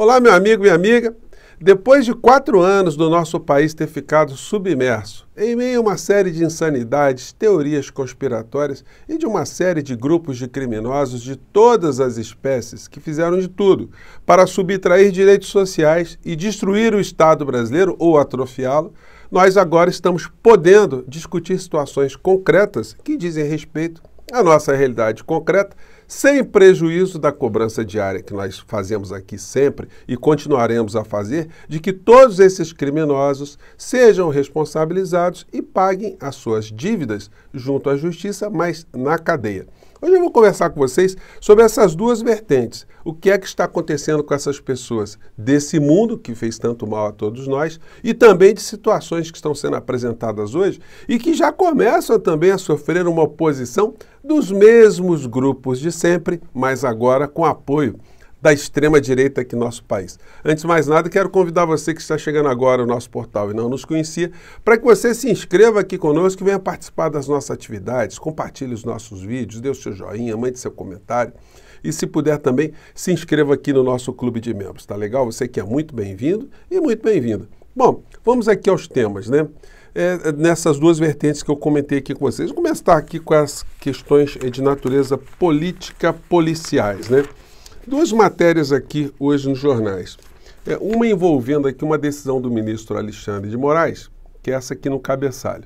Olá, meu amigo, minha amiga. Depois de quatro anos do nosso país ter ficado submerso, em meio a uma série de insanidades, teorias conspiratórias e de uma série de grupos de criminosos de todas as espécies que fizeram de tudo para subtrair direitos sociais e destruir o Estado brasileiro ou atrofiá-lo, nós agora estamos podendo discutir situações concretas que dizem respeito a nossa realidade concreta, sem prejuízo da cobrança diária que nós fazemos aqui sempre e continuaremos a fazer, de que todos esses criminosos sejam responsabilizados e paguem as suas dívidas junto à justiça, mas na cadeia. Hoje eu vou conversar com vocês sobre essas duas vertentes. O que é que está acontecendo com essas pessoas desse mundo que fez tanto mal a todos nós e também de situações que estão sendo apresentadas hoje e que já começam também a sofrer uma oposição dos mesmos grupos de sempre, mas agora com apoio da extrema-direita aqui no nosso país. Antes de mais nada, quero convidar você que está chegando agora ao nosso portal e não nos conhecia, para que você se inscreva aqui conosco e venha participar das nossas atividades, compartilhe os nossos vídeos, dê o seu joinha, mande seu comentário e, se puder também, se inscreva aqui no nosso clube de membros, tá legal? Você que é muito bem-vindo e muito bem-vinda. Bom, vamos aqui aos temas, né? É, é nessas duas vertentes que eu comentei aqui com vocês. Vou começar aqui com as questões de natureza política policiais, né? Duas matérias aqui hoje nos jornais. É, uma envolvendo aqui uma decisão do ministro Alexandre de Moraes, que é essa aqui no cabeçalho.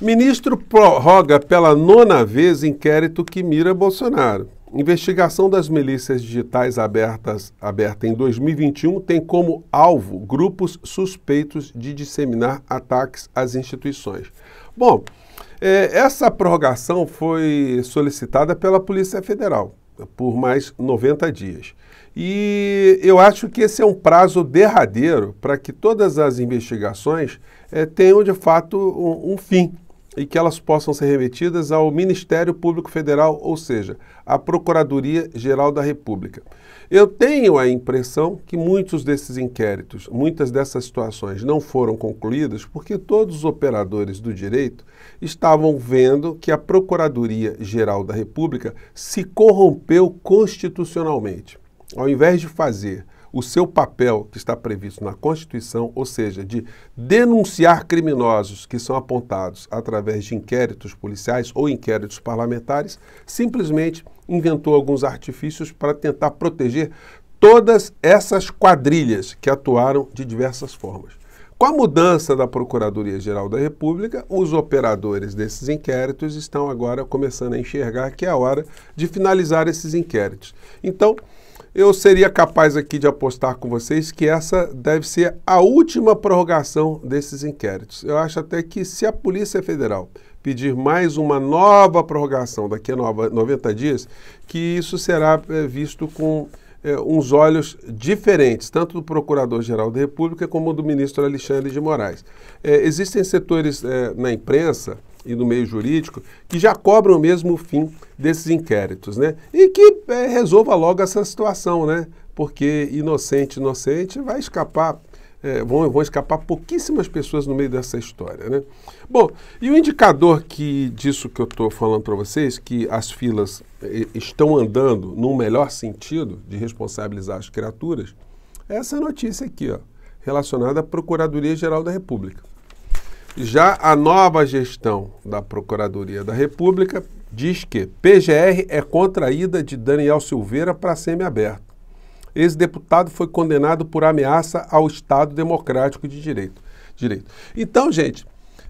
Ministro prorroga pela nona vez inquérito que mira Bolsonaro. Investigação das milícias digitais abertas, aberta em 2021 tem como alvo grupos suspeitos de disseminar ataques às instituições. Bom, é, essa prorrogação foi solicitada pela Polícia Federal por mais 90 dias. E eu acho que esse é um prazo derradeiro para que todas as investigações é, tenham de fato um, um fim e que elas possam ser remetidas ao Ministério Público Federal, ou seja, à Procuradoria Geral da República. Eu tenho a impressão que muitos desses inquéritos, muitas dessas situações não foram concluídas porque todos os operadores do direito estavam vendo que a Procuradoria Geral da República se corrompeu constitucionalmente. Ao invés de fazer o seu papel que está previsto na Constituição, ou seja, de denunciar criminosos que são apontados através de inquéritos policiais ou inquéritos parlamentares, simplesmente inventou alguns artifícios para tentar proteger todas essas quadrilhas que atuaram de diversas formas. Com a mudança da Procuradoria-Geral da República, os operadores desses inquéritos estão agora começando a enxergar que é a hora de finalizar esses inquéritos. Então, eu seria capaz aqui de apostar com vocês que essa deve ser a última prorrogação desses inquéritos. Eu acho até que se a Polícia Federal pedir mais uma nova prorrogação daqui a 90 dias, que isso será é, visto com é, uns olhos diferentes, tanto do Procurador-Geral da República como do ministro Alexandre de Moraes. É, existem setores é, na imprensa e no meio jurídico que já cobram mesmo o fim desses inquéritos, né? E que é, resolva logo essa situação, né? Porque inocente, inocente vai escapar é, vão, vão escapar pouquíssimas pessoas no meio dessa história. Né? Bom, e o indicador que disso que eu estou falando para vocês, que as filas é, estão andando no melhor sentido de responsabilizar as criaturas, é essa notícia aqui, ó, relacionada à Procuradoria Geral da República. Já a nova gestão da Procuradoria da República diz que PGR é contra a ida de Daniel Silveira para semiaberto ex-deputado foi condenado por ameaça ao Estado Democrático de Direito. direito. Então, gente,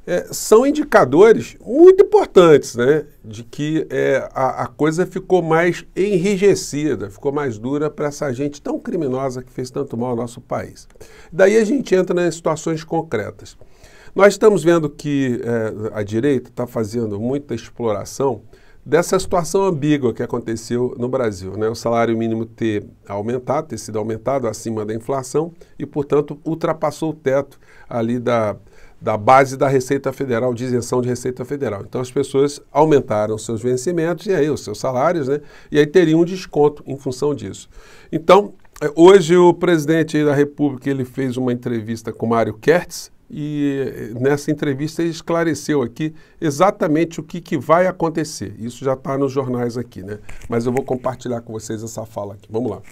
é, são indicadores muito importantes né, de que é, a, a, coisa ficou mais enrijecida, ficou mais dura para essa gente tão criminosa que fez tanto mal ao nosso país. Daí a gente entra nas situações concretas. Nós estamos vendo que é, a direita está fazendo muita exploração dessa situação ambígua que aconteceu no Brasil, né? o salário mínimo ter aumentado, ter sido aumentado acima da inflação e, portanto, ultrapassou o teto ali da, da base da Receita Federal, de isenção de Receita Federal. Então as pessoas aumentaram seus vencimentos e aí os seus salários, né? E aí teriam um desconto em função disso. Então, eh, hoje o presidente da República ele fez uma entrevista com Mário Kertz, e eh, nessa entrevista ele esclareceu aqui exatamente o que, que vai acontecer. Isso já está nos jornais aqui, né? Mas eu vou compartilhar com vocês essa fala aqui. Vamos lá.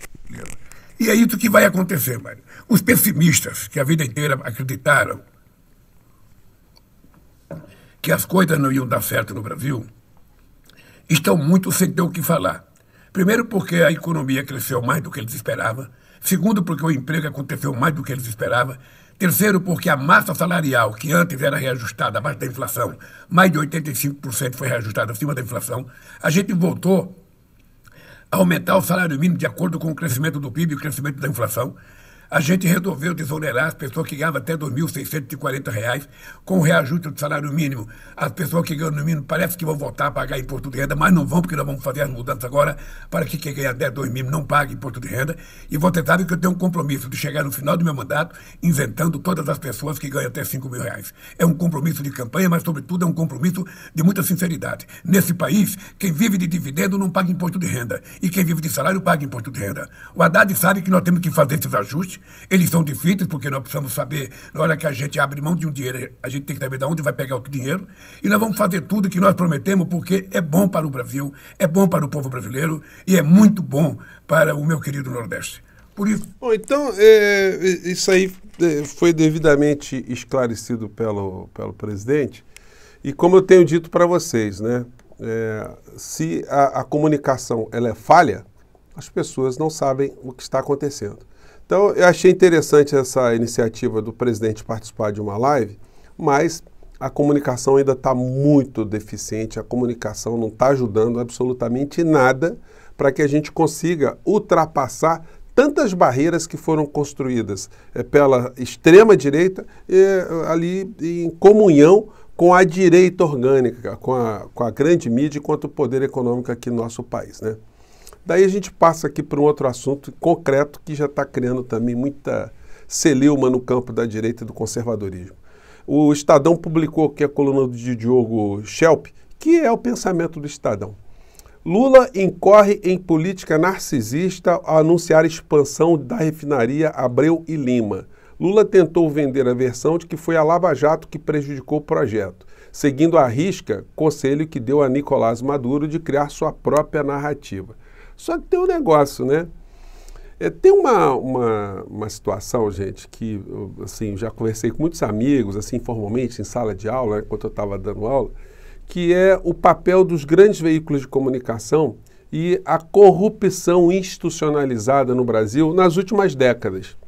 E é isso que vai acontecer, Mário. Os pessimistas que a vida inteira acreditaram que as coisas não iam dar certo no Brasil estão muito sem ter o que falar. Primeiro porque a economia cresceu mais do que eles esperavam Segundo, porque o emprego aconteceu mais do que eles esperavam. Terceiro, porque a massa salarial, que antes era reajustada abaixo da inflação, mais de 85% foi reajustada acima da inflação. A gente voltou a aumentar o salário mínimo de acordo com o crescimento do PIB e o crescimento da inflação. A gente resolveu desonerar as pessoas que ganhavam até R$ 2.640 com o reajuste do salário mínimo. As pessoas que ganham no mínimo parece que vão voltar a pagar imposto de renda, mas não vão, porque nós vamos fazer as mudanças agora para que quem ganha até R$ mil não pague imposto de renda. E você sabe que eu tenho um compromisso de chegar no final do meu mandato isentando todas as pessoas que ganham até R$ mil reais. É um compromisso de campanha, mas, sobretudo, é um compromisso de muita sinceridade. Nesse país, quem vive de dividendo não paga imposto de renda. E quem vive de salário paga imposto de renda. O Haddad sabe que nós temos que fazer esses ajustes eles são difíceis porque nós precisamos saber, na hora que a gente abre mão de um dinheiro, a gente tem que saber de onde vai pegar o dinheiro. E nós vamos fazer tudo que nós prometemos porque é bom para o Brasil, é bom para o povo brasileiro e é muito bom para o meu querido Nordeste. Por isso. Bom, então, é, é isso aí é, foi devidamente esclarecido pelo, pelo presidente. E como eu tenho dito para vocês, né? É, se a, a comunicação ela é falha, as pessoas não sabem o que está acontecendo. Então, eu achei interessante essa iniciativa do presidente participar de uma live, mas a comunicação ainda está muito deficiente, a comunicação não está ajudando absolutamente nada para que a gente consiga ultrapassar tantas barreiras que foram construídas eh, pela extrema-direita eh, ali em comunhão com a direita orgânica, com a, com a grande mídia e com o poder econômico aqui no nosso país. Né? Daí a gente passa aqui para um outro assunto concreto que já está criando também muita celeuma no campo da direita e do conservadorismo. O Estadão publicou aqui a coluna de Diogo Schelp, que é o pensamento do Estadão. Lula incorre em política narcisista ao anunciar expansão da refinaria Abreu e Lima. Lula tentou vender a versão de que foi a Lava Jato que prejudicou o projeto, seguindo à risca conselho que deu a Nicolás Maduro de criar sua própria narrativa. Só que tem um negócio, né? É, tem uma, uma, uma, situação, gente, que assim, já conversei com muitos amigos, assim, formalmente em sala de aula, né, enquanto eu estava dando aula, que é o papel dos grandes veículos de comunicação e a corrupção institucionalizada no Brasil nas últimas décadas.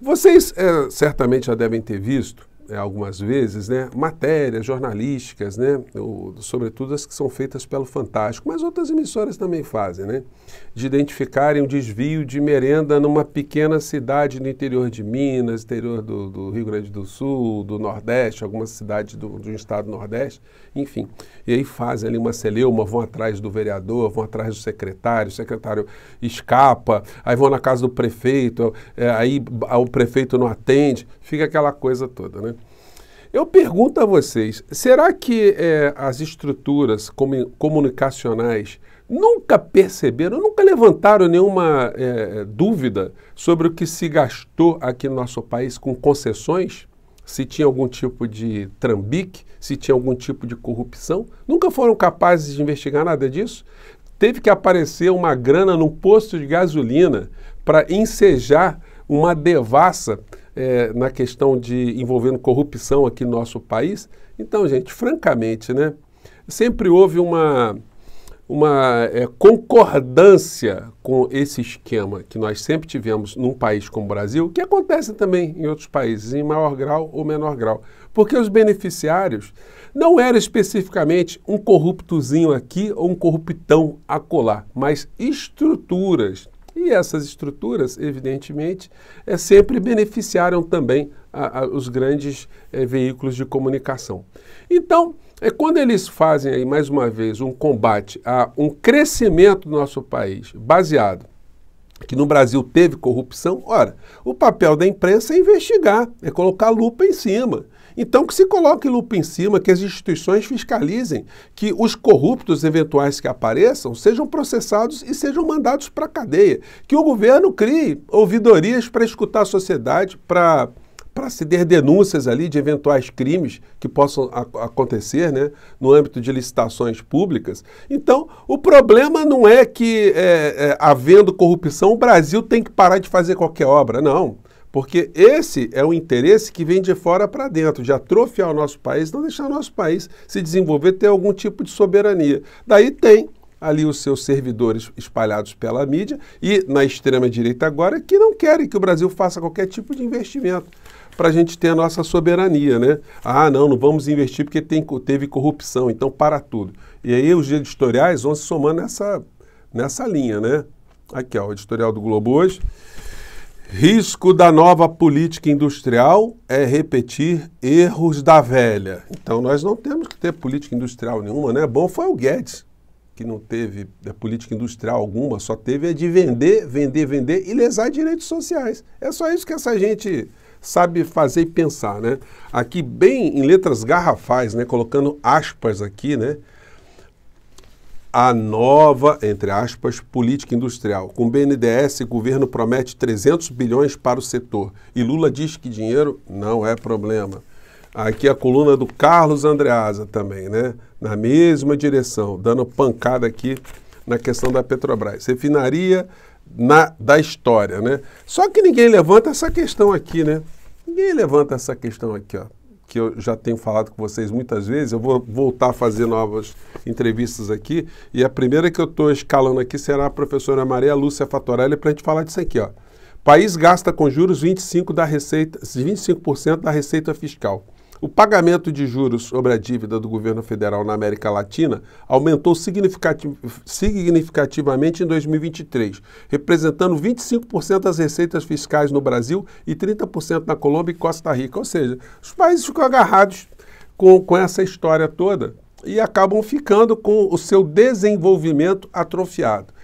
Vocês é, certamente já devem ter visto é, algumas vezes, né, matérias jornalísticas, né, ou, sobretudo as que são feitas pelo Fantástico, mas outras emissoras também fazem, né, de identificarem o desvio de merenda numa pequena cidade no interior de Minas, interior do, do Rio Grande do Sul, do Nordeste, alguma cidade do, do estado Nordeste, enfim. E aí fazem ali uma celeuma, vão atrás do vereador, vão atrás do secretário, o secretário escapa, aí vão na casa do prefeito, é, aí o prefeito não atende, fica aquela coisa toda, né? Eu pergunto a vocês: será que é, as estruturas comunicacionais nunca perceberam, nunca levantaram nenhuma é, dúvida sobre o que se gastou aqui no nosso país com concessões? Se tinha algum tipo de trambique, se tinha algum tipo de corrupção? Nunca foram capazes de investigar nada disso? Teve que aparecer uma grana num posto de gasolina para ensejar uma devassa é, na questão de envolvendo corrupção aqui no nosso país. Então, gente, francamente, né, sempre houve uma, uma é, concordância com esse esquema que nós sempre tivemos num país como o Brasil, que acontece também em outros países, em maior grau ou menor grau. Porque os beneficiários não era especificamente um corruptozinho aqui ou um corruptão acolá, mas estruturas e essas estruturas, evidentemente, é, sempre beneficiaram também a, a, os grandes é, veículos de comunicação. Então, é quando eles fazem aí mais uma vez um combate a um crescimento do nosso país baseado que no Brasil teve corrupção, ora, o papel da imprensa é investigar, é colocar lupa em cima. Então, que se coloque lupa em cima, que as instituições fiscalizem, que os corruptos eventuais que apareçam sejam processados e sejam mandados para a cadeia. Que o governo crie ouvidorias para escutar a sociedade, para para se der denúncias ali de eventuais crimes que possam acontecer né, no âmbito de licitações públicas. Então, o problema não é que, é, é, havendo corrupção, o Brasil tem que parar de fazer qualquer obra, não. Porque esse é um interesse que vem de fora para dentro, de atrofiar o nosso país, não deixar o nosso país se desenvolver, ter algum tipo de soberania. Daí tem ali os seus servidores espalhados pela mídia e na extrema-direita agora que não querem que o Brasil faça qualquer tipo de investimento para a gente ter a nossa soberania, né? Ah, não, não vamos investir porque tem, teve corrupção, então para tudo. E aí os editoriais vão se somando nessa, nessa linha, né? Aqui, ó, o editorial do Globo hoje. Risco da nova política industrial é repetir erros da velha. Então nós não temos que ter política industrial nenhuma, né? Bom foi o Guedes, que não teve é, política industrial alguma, só teve a é de vender, vender, vender e lesar direitos sociais. É só isso que essa gente sabe fazer e pensar, né? Aqui bem em letras garrafais, né? Colocando aspas aqui, né? A nova, entre aspas, política industrial. Com BNDES, o governo promete 300 bilhões para o setor. E Lula diz que dinheiro não é problema. Aqui a coluna do Carlos Andreasa também, né? Na mesma direção, dando pancada aqui na questão da Petrobras. Refinaria na, da história, né? Só que ninguém levanta essa questão aqui, né? Ninguém levanta essa questão aqui, ó, que eu já tenho falado com vocês muitas vezes. Eu vou voltar a fazer novas entrevistas aqui e a primeira que eu estou escalando aqui será a professora Maria Lúcia Fatorelli para a gente falar disso aqui, ó. País gasta com juros 25 da receita, 25% da receita fiscal. O pagamento de juros sobre a dívida do governo federal na América Latina aumentou significativamente em 2023, representando 25% das receitas fiscais no Brasil e 30% na Colômbia e Costa Rica. Ou seja, os países ficam agarrados com, com essa história toda e acabam ficando com o seu desenvolvimento atrofiado.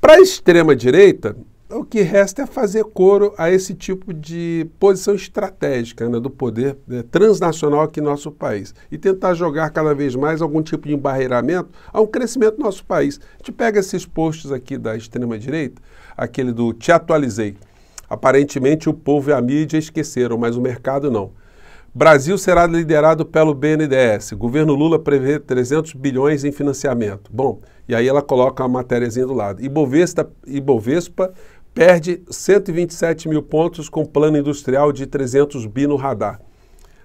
Para a extrema-direita, o que resta é fazer coro a esse tipo de posição estratégica né, do poder né, transnacional aqui no nosso país e tentar jogar cada vez mais algum tipo de embarreiramento a um crescimento do nosso país. A gente pega esses posts aqui da extrema-direita, aquele do te atualizei. Aparentemente o povo e a mídia esqueceram, mas o mercado não. Brasil será liderado pelo BNDES. Governo Lula prevê 300 bilhões em financiamento. Bom, e aí ela coloca a matériazinha do lado. Ibovespa, Ibovespa perde 127 mil pontos com plano industrial de 300 bi no radar.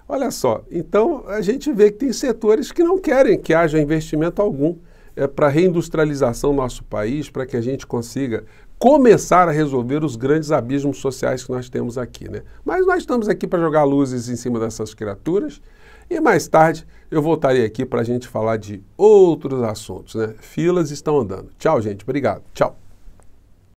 Olha só, então a gente vê que tem setores que não querem que haja investimento algum é, para a reindustrialização do nosso país, para que a gente consiga começar a resolver os grandes abismos sociais que nós temos aqui. Né? Mas nós estamos aqui para jogar luzes em cima dessas criaturas e mais tarde eu voltarei aqui para a gente falar de outros assuntos. Né? Filas estão andando. Tchau, gente. Obrigado. Tchau.